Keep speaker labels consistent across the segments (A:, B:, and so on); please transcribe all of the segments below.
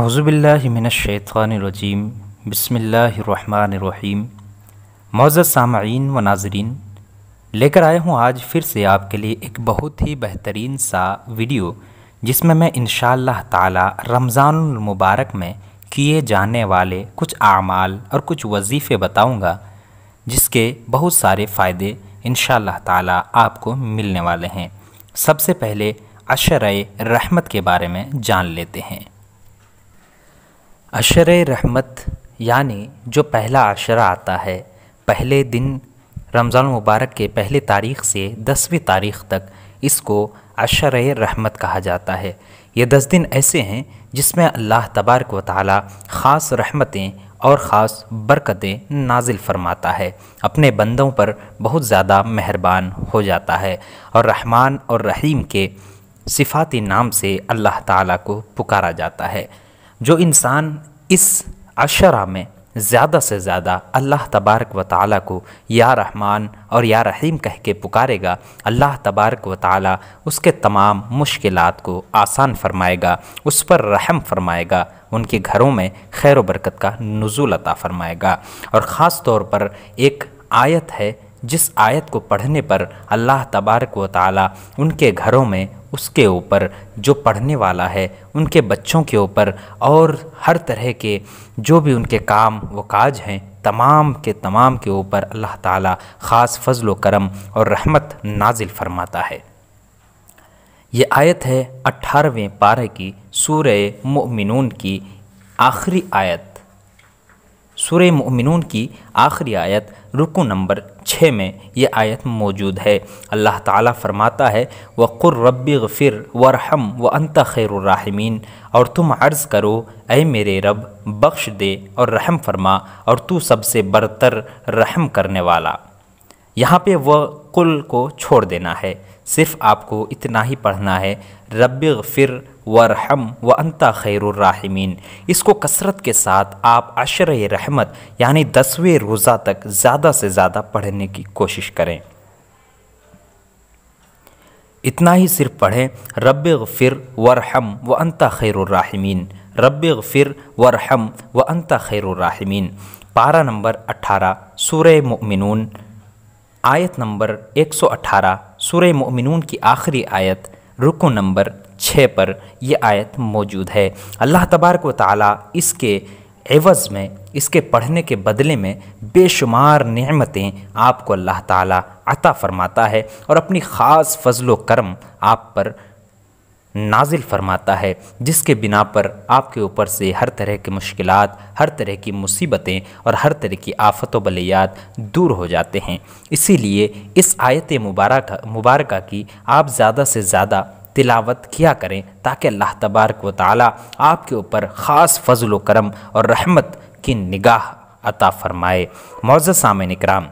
A: अवज़ुबिल्लिमिनशैतरजीम बसमीम मौज़ सामीन व नाजरीन लेकर आया हूँ आज फिर से आपके लिए एक बहुत ही बेहतरीन सा वीडियो जिसमें मैं इन ताला रमज़ानमबारक में किए जाने वाले कुछ आमाल और कुछ वजीफ़े बताऊँगा जिसके बहुत सारे फ़ायदे इन ताला आपको मिलने वाले हैं सबसे पहले अशर रहमत के बारे में जान लेते हैं अशर रहमत यानी जो पहला अशरा आता है पहले दिन रमज़ान मुबारक के पहले तारीख से दसवीं तारीख तक इसको अशर रहमत कहा जाता है ये दस दिन ऐसे हैं जिसमें अल्लाह तबारक व ताली ख़ास रहमतें और ख़ास बरकतें नाजिल फरमाता है अपने बंदों पर बहुत ज़्यादा मेहरबान हो जाता है और रहमान और रहीम के सिफाती नाम से अल्लाह ताला को पुकारा जाता है जो इंसान इस अशरा में ज़्यादा से ज़्यादा अल्लाह तबारक व ताली को या रहमान और या रहीम कह के पुकारेगा अल्लाह तबारक व ताली उसके तमाम मुश्किल को आसान फरमाएगा उस पर रहम फरमाएगा उनके घरों में खैर बरकत का नज़ुल अता फरमाएगा और ख़ास तौर पर एक आयत है जिस आयत को पढ़ने पर अल्लाह तबारक व ताली उनके घरों में उसके ऊपर जो पढ़ने वाला है उनके बच्चों के ऊपर और हर तरह के जो भी उनके काम व काज हैं तमाम के तमाम के ऊपर अल्लाह ताला ख़ास फजल करम और रहमत नाजिल फरमाता है ये आयत है अट्ठारहवें पारे की सूर मिनून की आखिरी आयत सुर ममिनून की आखिरी आयत रुकू नंबर छः में यह आयत मौजूद है अल्लाह ताला फरमाता है व कुर रब्बी वरहम व अंत खैरमीन और तुम अर्ज़ करो ऐ मेरे रब बख्श दे और रहम फरमा और तू सबसे बरतर रहम करने वाला यहाँ पे वह कुल को छोड़ देना है सिर्फ आपको इतना ही पढ़ना है रब फिर वरहम व अंता खैरमीन इसको कसरत के साथ आप अशर रहमत यानी दसवें रोज़ा तक ज़्यादा से ज़्यादा पढ़ने की कोशिश करें इतना ही सिर्फ पढ़ें रब फ़िर वरहम व अंता खैरमीन रब फ़िर वरहम व अंता खैरमीन पारा नंबर अठारह सूर्य मुमिनून आयत नंबर 118 सूर्य मुमिनून की आखिरी आयत रुको नंबर छः पर यह आयत मौजूद है अल्लाह तबारक व ताली इसके एवज़ में इसके पढ़ने के बदले में बेशुमार नमतें आपको अल्लाह ताला अता फ़रमाता है और अपनी ख़ास फजलो करम आप पर नाजिल फरमाता है जिसके बिना पर आपके ऊपर से हर तरह की मुश्किल हर तरह की मुसीबतें और हर तरह की आफत बलियात दूर हो जाते हैं इसीलिए इस आयत मुबारक मुबारक की आप ज़्यादा से ज़्यादा तिलावत किया करें ताकि अल्लाह तबारक व ताली आपके ऊपर ख़ास फजल करम और रहमत की निगाह अता फ़रमाए मोज़ सामिन कराम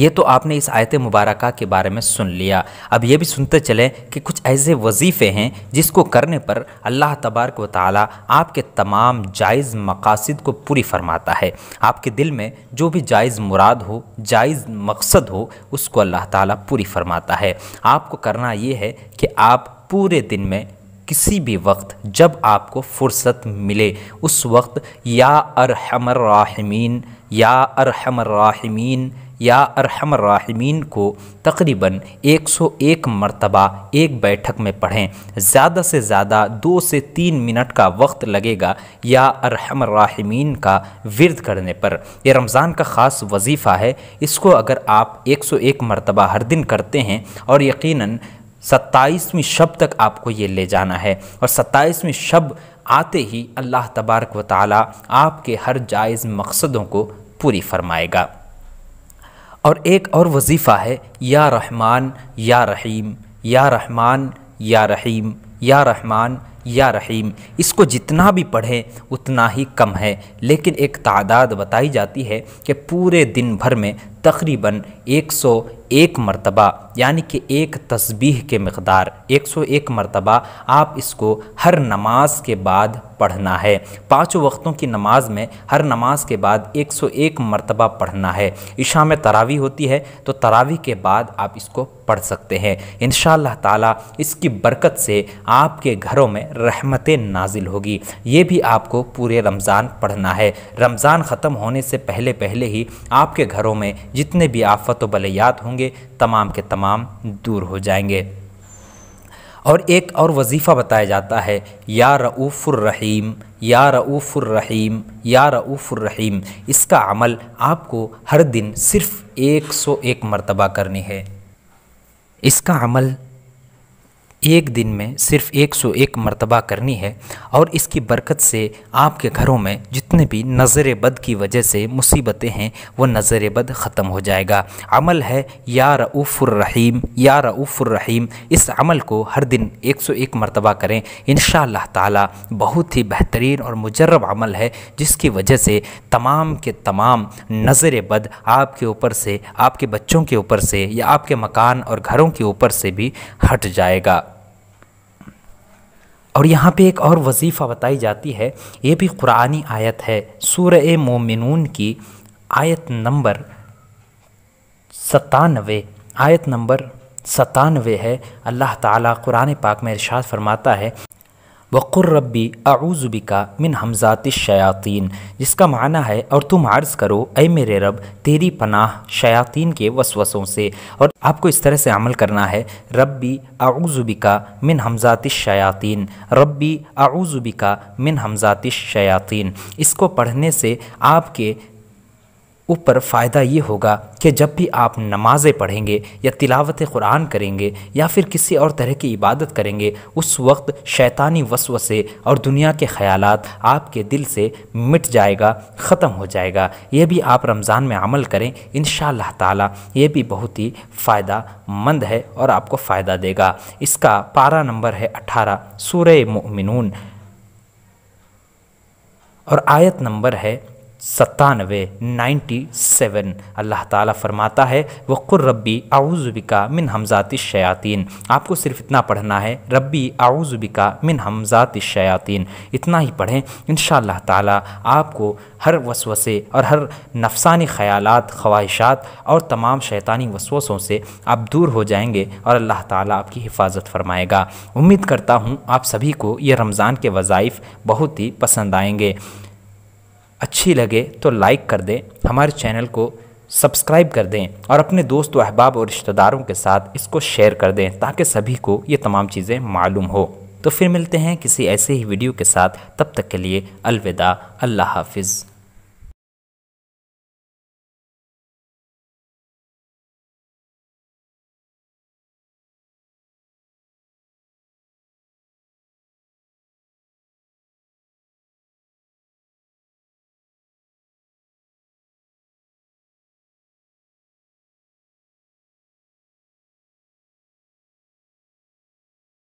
A: ये तो आपने इस आयत मुबारक के बारे में सुन लिया अब ये भी सुनते चलें कि कुछ कुछ ऐसे वजीफ़े हैं जिसको करने पर अल्लाह तबारक व ताली आपके तमाम जायज़ मकासद को पूरी फरमाता है आपके दिल में जो भी जायज़ मुराद हो जायज़ मकसद हो उसको अल्लाह ताली पूरी फरमाता है आपको करना ये है कि आप पूरे दिन में किसी भी वक्त जब आपको फ़ुर्सत मिले उस वक्त या अरहमर राहमीन या अरहमर राहमीन या अरहमरमीन को तकरीबन 101 मरतबा एक बैठक में पढ़ें ज़्यादा से ज़्यादा दो से तीन मिनट का वक्त लगेगा या अरहमरमीन का विरद करने पर यह रमज़ान का ख़ास वजीफ़ा है इसको अगर आप 101 मरतबा हर दिन करते हैं और यकीनन सत्ताईसवीं शब तक आपको ये ले जाना है और सत्ताईसवीं शब आते ही अल्लाह तबारक व ताली आपके हर जायज़ मकसदों को पूरी फरमाएगा और एक और वजीफ़ा है या रहमान या रहीम या रहमान या रहीम या रहमान या रहीम इसको जितना भी पढ़ें उतना ही कम है लेकिन एक तादाद बताई जाती है कि पूरे दिन भर में तकरीबन 101 मरतबा यानी कि एक तस्बीह के मकदार 101 मरतबा आप इसको हर नमाज के बाद पढ़ना है पाँचों वक्तों की नमाज में हर नमाज के बाद 101 मरतबा पढ़ना है इशा में तरावी होती है तो तरावी के बाद आप इसको पढ़ सकते हैं इन ताला इसकी बरकत से आपके घरों में रहमतें नाजिल होगी ये भी आपको पूरे रमज़ान पढ़ना है रमज़ान ख़त्म होने से पहले पहले ही आपके घरों में जितने भी आफत व बलैयात होंगे तमाम के तमाम दूर हो जाएंगे और एक और वजीफ़ा बताया जाता है या रऊफ़ुर्रहीम या रऊफ़ुर्रहीम या रहीम इसका अमल आपको हर दिन सिर्फ़ एक सौ एक मरतबा करनी है इसका अमल एक दिन में सिर्फ 101 मर्तबा करनी है और इसकी बरकत से आपके घरों में जितने भी नज़र बद की वजह से मुसीबतें हैं वह नज़र बद ख़त्म हो जाएगा अमल है या रऊफ़ुररहीम या रऊफ़ुररहीम इस अमल को हर दिन 101 मर्तबा करें इन ताला बहुत ही बेहतरीन और मुजरब अमल है जिसकी वजह से तमाम के तमाम नज़र बद आपके ऊपर से आपके बच्चों के ऊपर से या आपके मकान और घरों के ऊपर से भी हट जाएगा और यहाँ पे एक और वजीफ़ा बताई जाती है ये भी कुरानी आयत है सूर मोमिनून की आयत नंबर सतानवे आयत नंबर सतानवे है अल्लाह ताला कुरान पाक में इरशाद फरमाता है वक़ुर रब्बी आऊज़ुबिका मिन हमजात शयातीन जिसका माना है और तुम अर्ज़ करो अय मेरे रब तेरी पनाह शयातीन के वसवसों से और आपको इस तरह से अमल करना है रब्बी आऊज़ुबिका मिन हमजात शयातीन रब्बी आऊज़ुबिका मिन हमजात शयातीन इसको पढ़ने से आपके ऊपर फ़ायदा ये होगा कि जब भी आप नमाज़ें पढ़ेंगे या तिलावत कुरान करेंगे या फिर किसी और तरह की इबादत करेंगे उस वक्त शैतानी वसवसे और दुनिया के ख्याल आपके दिल से मिट जाएगा ख़त्म हो जाएगा ये भी आप रमज़ान में अमल करें इन ताला ये भी बहुत ही फ़ायदा मंद है और आपको फ़ायदा देगा इसका पारा नंबर है अठारह सूर्य मिनून और आयत नंबर है सत्तानवे नाइन्टी सेवन अल्लाह ताला फरमाता है वक़ुर रब्बी आउज़बिका मिन हमजाति शयातीन आपको सिर्फ इतना पढ़ना है रब्बी आउज़बिका मिन हमजाति शयातीन इतना ही पढ़ें इन ताला आपको हर वसवसे और हर नफसानी ख़यालात ख्वाहिशात और तमाम शैतानी वसवसों से आप दूर हो जाएंगे और अल्लाह ताला आपकी हिफाजत फरमाएगा उम्मीद करता हूँ आप सभी को ये रमज़ान के वज़ाइफ़ बहुत ही पसंद आएंगे अच्छी लगे तो लाइक कर दें हमारे चैनल को सब्सक्राइब कर दें और अपने दोस्त अहबाब और रिश्तेदारों के साथ इसको शेयर कर दें ताकि सभी को ये तमाम चीज़ें मालूम हो तो फिर मिलते हैं किसी ऐसे ही वीडियो के साथ तब तक के लिए अलविदा अल्लाह हाफिज़